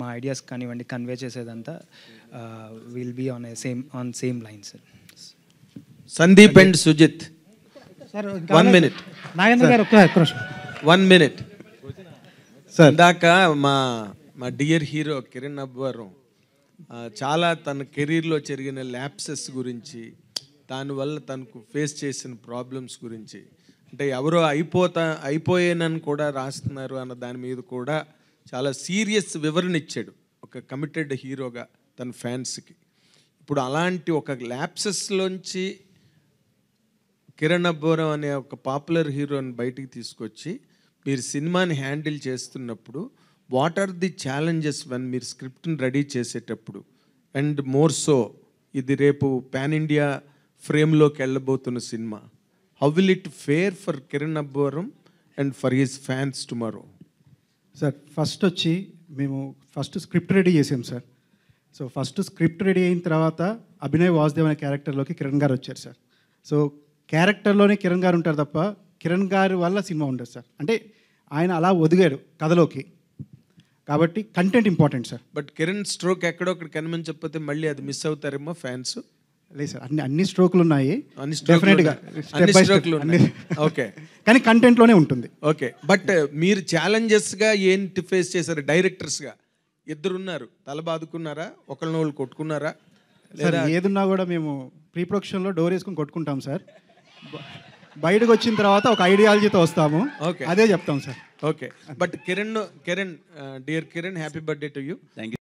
మా ఐడియాస్ కానివ్వండి కన్వే చేసేదంతా will be on same on same line sir Sandeep and Sujith one minute Nagendra garu one minute sir ఇందాక మా మా డియర్ హీరో కిరణ్ అబ్బారు చాలా తన కెరీర్లో జరిగిన ల్యాప్సెస్ గురించి దానివల్ల తనకు ఫేస్ చేసిన ప్రాబ్లమ్స్ గురించి అంటే ఎవరో అయిపోతా అయిపోయానని కూడా రాస్తున్నారు అన్న దాని మీద కూడా చాలా సీరియస్ వివరణ ఇచ్చాడు ఒక కమిటెడ్ హీరోగా తన ఫ్యాన్స్కి ఇప్పుడు అలాంటి ఒక ల్యాప్సెస్లోంచి కిరణ్ అబ్బోరం అనే ఒక పాపులర్ హీరోని బయటికి తీసుకొచ్చి మీరు సినిమాని హ్యాండిల్ చేస్తున్నప్పుడు what are the challenges one మీరు స్క్రిప్ట్ని రెడీ చేసేటప్పుడు అండ్ మోర్ సో ఇది రేపు పాన్ ఇండియా ఫ్రేమ్లోకి వెళ్ళబోతున్న cinema how will it fare for Kiran Abbavaram and for his fans tomorrow sir first వచ్చి మేము ఫస్ట్ స్క్రిప్ట్ రెడీ చేసాం sir so first script ready అయిన తర్వాత అభినయ్ వాసుదేవ్ అనే క్యారెక్టర్లోకి కిరణ్ గారు వచ్చారు సార్ సో క్యారెక్టర్లోనే కిరణ్ గారు ఉంటారు తప్ప కిరణ్ గారు వల్ల సినిమా ఉండదు సార్ అంటే ఆయన అలా ఒదిగాడు కథలోకి కాబట్టి content important sir but Kiran stroke ఎక్కడొక్కడ కనిపించకపోతే మళ్ళీ అది మిస్ అవుతారేమో ఫ్యాన్స్ లేదు సార్ అన్ని అన్ని స్ట్రోక్లు ఉన్నాయి అన్ని డెఫినెట్గా అన్ని స్ట్రోక్లు ఓకే కానీ కంటెంట్లోనే ఉంటుంది ఓకే బట్ మీరు ఛాలెంజెస్గా ఏంటి ఫేస్ చేశారు డైరెక్టర్స్గా ఇద్దరున్నారు తల బాదుకున్నారా ఒకళ్ళని వాళ్ళు కొట్టుకున్నారా ఏదున్నా కూడా మేము ప్రీ ప్రొడక్షన్లో డోర్ వేసుకుని కొట్టుకుంటాం సార్ బయటకు వచ్చిన తర్వాత ఒక ఐడియాలజీతో వస్తాము ఓకే అదే చెప్తాం sir okay but Kiran Kiran dear Kiran happy birthday to you thank you